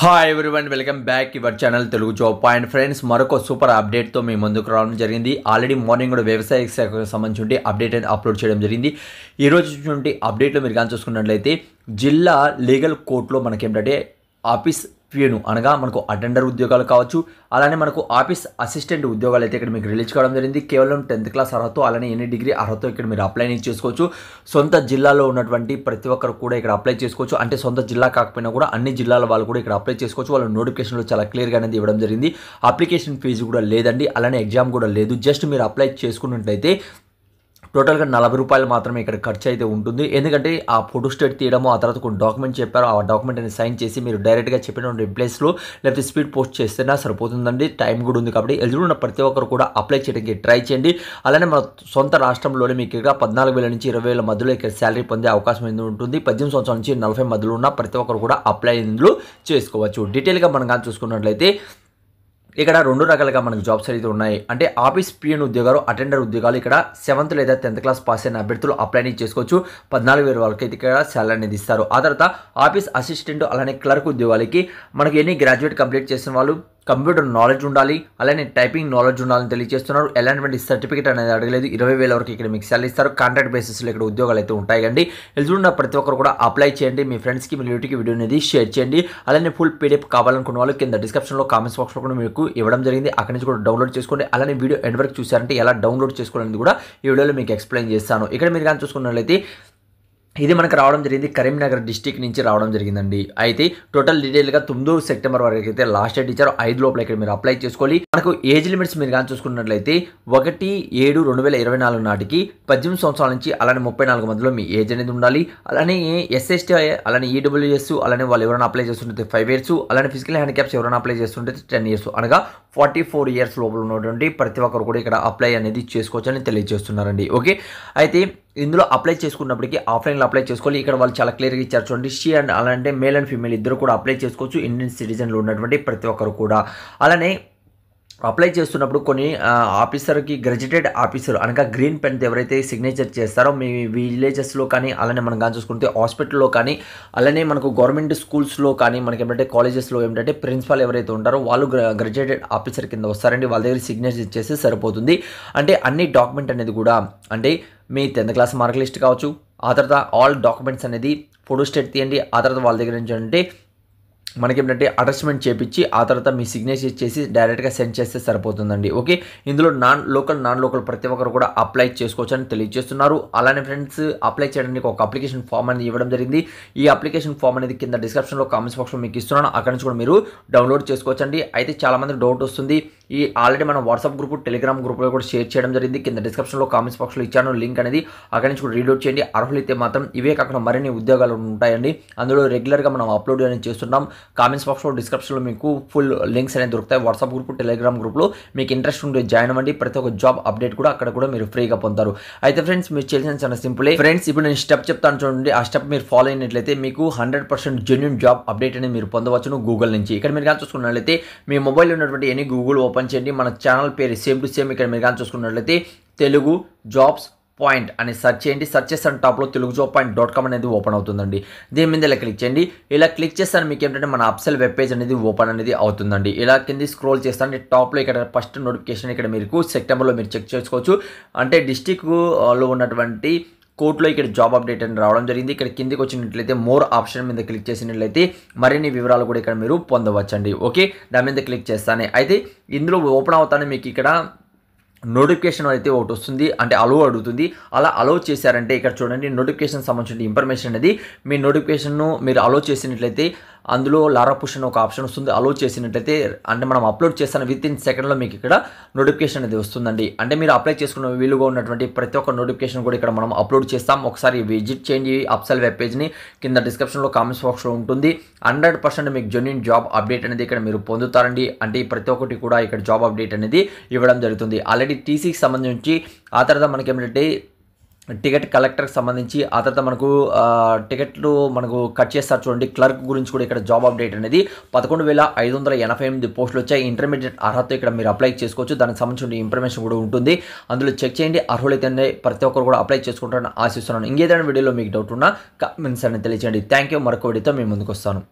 hi everyone welcome back your channel Telugu job point friends మరొక super అప్డేట్తో మీ ముందుకు రావడం జరిగింది ఆల్రెడీ మార్నింగ్ కూడా వ్యవసాయ శాఖకు సంబంధించి అప్డేట్ అయితే అప్లోడ్ చేయడం జరిగింది ఈరోజు రోజు అప్డేట్లో మీరు కానీ చూసుకున్నట్లయితే జిల్లా లీగల్ కోర్టులో మనకేంటంటే ఆఫీస్ వేణు అనగా మనకు అటెండర్ ఉద్యోగాలు కావచ్చు అలానే మనకు ఆఫీస్ అసిస్టెంట్ ఉద్యోగాలు అయితే ఇక్కడ మీకు రిలీజ్ కావడం జరిగింది కేవలం టెన్త్ క్లాస్ అర్హత అలానే ఎన్ని డిగ్రీ అర్హత ఇక్కడ మీరు అప్లై చేసుకోవచ్చు సొంత జిల్లాలో ఉన్నటువంటి ప్రతి ఒక్కరు కూడా ఇక్కడ అప్లై చేసుకోవచ్చు అంటే సొంత జిల్లా కాకపోయినా కూడా అన్ని జిల్లాల వాళ్ళు కూడా ఇక్కడ అప్లై చేసుకోవచ్చు వాళ్ళ నోటిఫికేషన్లో చాలా క్లియర్గా అనేది ఇవ్వడం జరిగింది అప్లికేషన్ ఫీజు కూడా లేదండి అలానే ఎగ్జామ్ కూడా లేదు జస్ట్ మీరు అప్లై చేసుకున్నట్లయితే టోటల్గా నలభై రూపాయలు మాత్రమే ఇక్కడ ఖర్చు అయితే ఉంటుంది ఎందుకంటే ఆ ఫోటో స్టేట్ తీయడము ఆ తర్వాత కొన్ని డాక్యుమెంట్ చెప్పారు ఆ డాక్యుమెంట్ అని సైన్ చేసి మీరు డైరెక్ట్గా చెప్పినటువంటి ప్లేస్లో లేకపోతే స్పీడ్ పోస్ట్ చేస్తేనే సరిపోతుందండి టైం కూడా ఉంది కాబట్టి ఎదురు ఉన్న ప్రతి ఒక్కరు కూడా అప్లై చేయడానికి ట్రై చేయండి అలానే మన సొంత రాష్ట్రంలోనే మీకు ఇక్కడ పద్నాలుగు వేల నుంచి ఇరవై వేల మధ్యలో ఇక్కడ శాలరీ పొందే అవకాశం ఏంది ఉంటుంది పద్దెనిమిది సంవత్సరాల నుంచి నలభై మధ్యలో ఉన్న ప్రతి ఒక్కరు కూడా అప్లై ఇందులో చేసుకోవచ్చు డీటెయిల్గా మనం కానీ చూసుకున్నట్లయితే ఇక్కడ రెండు రకాలుగా మనకు జాబ్స్ అయితే ఉన్నాయి అంటే ఆఫీస్ పిఎన్ ఉద్యోగాలు అటెండర్ ఉద్యోగాలు ఇక్కడ సెవెంత్ లేదా టెన్త్ క్లాస్ పాస్ అయిన అభ్యర్థులు అప్లై చేసుకోవచ్చు పద్నాలుగు వేల వాళ్ళకి ఇక్కడ శాలరీ అనేది ఇస్తారు ఆ తర్వాత ఆఫీస్ అసిస్టెంట్ అలానే క్లర్క్ ఉద్యోగాలకి మనకి ఎన్ని గ్రాడ్యుయేట్ కంప్లీట్ చేసిన వాళ్ళు కంప్యూటర్ నాలెడ్జ్ ఉండాలి అలానే టైపింగ్ నాలెడ్జ్ ఉండాలని తెలియజేస్తున్నారు ఎలాంటి సర్టిఫికేట్ అనేది అడగలేదు ఇరవై వేల వరకు ఇక్కడ మీకు సెల్ ఇస్తారు కాంట్రాక్ట్ బేసిస్లో ఇక్కడ ఉద్యోగాలు అయితే ఉంటాయి కండి ఎలిజిబుల్ ప్రతి ఒక్కరు కూడా అప్లై చేయండి మీ ఫ్రెండ్స్కి మీ రిలేటివ్కి వీడియో అనేది షేర్ చేయండి అలానే ఫుల్ పీడిఎఫ్ కావాలనుకున్న వాళ్ళు కింద డిస్క్రిప్షన్లో కామెంట్స్ బాక్స్లో కూడా మీకు ఇవ్వడం జరిగింది అక్కడి నుంచి కూడా డౌన్లోడ్ చేసుకోండి అలానే వీడియో ఎండ్ వరకు చూసారంటే ఎలా డౌన్లోడ్ చేసుకోవాలనేది కూడా ఈ వీడియోలో మీకు ఎక్స్ప్లెయిన్ చేస్తాను ఇక్కడ మీరు కానీ చూసుకున్నట్లయితే ఇది మనకు రావడం జరిగింది కరీంనగర్ డిస్టిక్ నుంచి రావడం జరిగిందండి అయితే టోటల్ డీటెయిల్గా తొమ్మిదో సెప్టెంబర్ వరకు అయితే లాస్ట్ డేట్ ఇచ్చారు ఐదు లోపల ఇక్కడ మీరు అప్లై చేసుకోవాలి మనకు ఏజ్ లిమిట్స్ మీరు కానీ చూసుకున్నట్లయితే ఒకటి ఏడు రెండు వేల ఇరవై నాలుగు నాటికి పద్దెనిమిది సంవత్సరాల నుంచి అలానే ముప్పై నాలుగు మధ్యలో మీ ఏజ్ అనేది ఉండాలి అలానే ఎస్ఎస్టీ అలానే ఈడబ్ల్యూఎస్ అలానే వాళ్ళు ఎవరైనా అప్లై చేస్తుంటే ఫైవ్ ఇయర్స్ అలానే ఫిజికల్ హ్యాండిక్యాప్స్ ఎవరైనా అప్లై చేస్తుంటే టెన్ ఇయర్స్ అనగా ఫార్టీ ఫోర్ ఇయర్స్ లోపల ఉన్నటువంటి ప్రతి ఒక్కరు కూడా ఇక్కడ అప్లై అనేది చేసుకోవచ్చని తెలియజేస్తున్నారండి ఓకే అయితే ఇందులో అప్లై చేసుకున్నప్పటికీ ఆఫ్లైన్లో అప్లై చేసుకోవాలి ఇక్కడ వాళ్ళు చాలా క్లియర్గా ఇచ్చారు చూడండి షీ అండ్ అలాంటి మేల్ అండ్ ఫీమేల్ ఇద్దరు కూడా అప్లై చేసుకోవచ్చు ఇండియన్ సిటిజన్లు ఉన్నటువంటి ప్రతి ఒక్కరు కూడా అలానే అప్లై చేస్తున్నప్పుడు కొన్ని ఆఫీసర్కి గ్రెడ్యుయేటెడ్ ఆఫీసర్ అనగా గ్రీన్ పెన్ ఎవరైతే సిగ్నేచర్ చేస్తారో మీ విలేజెస్లో కానీ అలానే మనం కానీ చూసుకుంటే హాస్పిటల్లో కానీ అలానే మనకు గవర్నమెంట్ స్కూల్స్లో కానీ మనకి ఏమిటంటే కాలేజెస్లో ఏమిటంటే ప్రిన్సిపాల్ ఎవరైతే ఉంటారో వాళ్ళు గ్రెడ్యుయేటెడ్ ఆఫీసర్ కింద వస్తారండి వాళ్ళ దగ్గర సిగ్నేచర్ చేస్తే సరిపోతుంది అంటే అన్ని డాక్యుమెంట్ అనేది కూడా అంటే మీ టెన్త్ క్లాస్ మార్క్ లిస్ట్ కావచ్చు ఆ తర్వాత ఆల్ డాక్యుమెంట్స్ అనేది ఫోటో స్టేట్ తీయండి ఆ తర్వాత వాళ్ళ దగ్గర నుంచి అంటే మనకి ఏంటంటే అటాచ్మెంట్ చేపించి ఆ తర్వాత మీ సిగ్నేచర్ చేసి డైరెక్ట్గా సెండ్ చేస్తే సరిపోతుందండి ఓకే ఇందులో నాన్ లోకల్ నాన్ లోకల్ ప్రతి ఒక్కరు కూడా అప్లై చేసుకోవచ్చు అని తెలియజేస్తున్నారు అలానే ఫ్రెండ్స్ అప్లై చేయడానికి ఒక అప్లికేషన్ ఫామ్ అనేది ఇవ్వడం జరిగింది ఈ అప్లికేషన్ ఫామ్ అనేది కింద డిస్క్రిప్షన్లో కామెంట్స్ బాక్స్లో మీకు ఇస్తున్నాను అక్కడ నుంచి కూడా మీరు డౌన్లోడ్ చేసుకోవచ్చండి అయితే చాలామంది డౌట్ వస్తుంది ఈ ఆల్రెడీ మనం వాట్సాప్ గ్రూప్ టెలిగ్రామ్ గ్రూప్లో కూడా షేర్ చేయడం జరిగింది కింద డిస్క్రిప్షన్లో కామెంట్స్ బాక్స్లో ఇచ్చాను లింక్ అనేది అక్కడి నుంచి కూడా రీడౌట్ చేయండి అర్హులైతే మాత్రం ఇవే కాకుండా మరిన్ని ఉద్యోగాలు ఉంటాయండి అందులో రెగ్యులర్గా మనం అప్లోడ్ అనేది చేస్తున్నాం కామెంట్స్ బాక్స్లో డిస్క్రిప్షన్లో మీకు ఫుల్ లింక్స్ అనేది దొరుకుతాయి వాట్సాప్ గ్రూప్ టెలిగ్రామ్ గ్రూప్లో మీకు ఇంట్రెస్ట్ ఉంటే జాయిన్ అవ్వండి ప్రతి ఒక్క జాబ్ అప్డేట్ కూడా అక్కడ కూడా మీరు ఫ్రీగా పొందుతారు అయితే ఫ్రెండ్స్ మీరు చేసిన చాలా సింపుల్ ఫ్రెండ్స్ ఇప్పుడు నేను స్టెప్ చెప్తాను చూడండి ఆ స్టెప్ మీరు ఫాలో అయినట్లయితే మీకు hundred percent genuine job update అనేది మీరు పొందవచ్చును గూగుల్ నుంచి ఇక్కడ మీరు కానీ చూసుకున్నట్లయితే మీ మొబైల్ ఉన్నటువంటి ఎనీ గూగుల్ ఓపెన్ చేయండి మన ఛానల్ పేరు సేమ్ టు సేమ్ ఇక్కడ మీరు కానీ చూసుకున్నట్లయితే తెలుగు జాబ్స్ పాయింట్ అని సెర్చ్ చేయండి సర్చ్ చేసిన టాప్లో Telugu job point dot com అనేది ఓపెన్ అవుతుందండి దీని మీద ఇలా క్లిక్ చేయండి ఇలా క్లిక్ చేస్తాను మీకు ఏంటంటే మన అప్సెల్ వెబ్ పేజ్ అనేది ఓపెన్ అనేది అవుతుందండి ఇలా కింది స్క్రోల్ చేస్తాను టాప్లో ఇక్కడ ఫస్ట్ నోటిఫికేషన్ ఇక్కడ మీకు సెప్టెంబర్లో మీరు చెక్ చేసుకోవచ్చు అంటే డిస్టిక్లో ఉన్నటువంటి కోర్టులో ఇక్కడ జాబ్ అప్డేట్ అని రావడం జరిగింది ఇక్కడ కిందికి వచ్చినట్లయితే మోర్ ఆప్షన్ మీద క్లిక్ చేసినట్లయితే మరిన్ని వివరాలు కూడా ఇక్కడ మీరు పొందవచ్చండి ఓకే దాని మీద క్లిక్ చేస్తానే అయితే ఇందులో ఓపెన్ అవుతానే మీకు ఇక్కడ నోటిఫికేషన్ అయితే ఒకటి వస్తుంది అంటే అలో అడుగుతుంది అలా అలో చేశారంటే ఇక్కడ చూడండి నోటిఫికేషన్ సంబంధించిన ఇన్ఫర్మేషన్ అనేది మీ నోటిఫికేషన్ను మీరు అలో చేసినట్లయితే అందులో లారా పుష్ ఒక ఆప్షన్ వస్తుంది అలో చేసినట్లయితే అంటే మనం అప్లోడ్ చేస్తాను విత్ ఇన్ సెకండ్లో మీకు ఇక్కడ నోటిఫికేషన్ అనేది వస్తుందండి అంటే మీరు అప్లై చేసుకున్న వీలుగా ఉన్నటువంటి ప్రతి ఒక్క నోటిఫికేషన్ కూడా ఇక్కడ మనం అప్లోడ్ చేస్తాం ఒకసారి విజిట్ చేయండి అప్సల్ వెబ్ పేజ్ని కింద డిస్క్రిప్షన్లో కామెంట్స్ బాక్స్లో ఉంటుంది హండ్రెడ్ పర్సెంట్ మీకు జెన్యున్ జాబ్ అప్డేట్ అనేది ఇక్కడ మీరు పొందుతారండి అంటే ప్రతి ఒక్కటి కూడా ఇక్కడ జాబ్ అప్డేట్ అనేది ఇవ్వడం జరుగుతుంది ఆల్రెడీ టీసీకి సంబంధించి ఆ తర్వాత మనకి ఏమిటంటే టికెట్ కలెక్టర్కి సంబంధించి ఆ తర్వాత మనకు టికెట్లు మనకు కట్ చేస్తారు చూడండి క్లర్క్ గురించి కూడా ఇక్కడ జాబ్ అప్డేట్ అనేది పదకొండు వేల ఐదు వందల ఎనభై ఎనిమిది పోస్టులు వచ్చాయి ఇంటర్మీడియట్ అర్హత ఇక్కడ మీరు అప్లై చేసుకోవచ్చు దానికి సంబంధించిన ఇన్ఫర్మేషన్ కూడా ఉంటుంది అందులో చెక్ చేయండి అర్హులైతేనే ప్రతి ఒక్కరు కూడా అప్లై చేసుకుంటారని ఆశిస్తున్నాను ఇంకేదైనా వీడియోలో మీకు డౌట్ ఉన్నా కమెంట్స్ అని తెలియజేయండి థ్యాంక్ యూ మరొక వీడియోతో మేము ముందుకు వస్తాను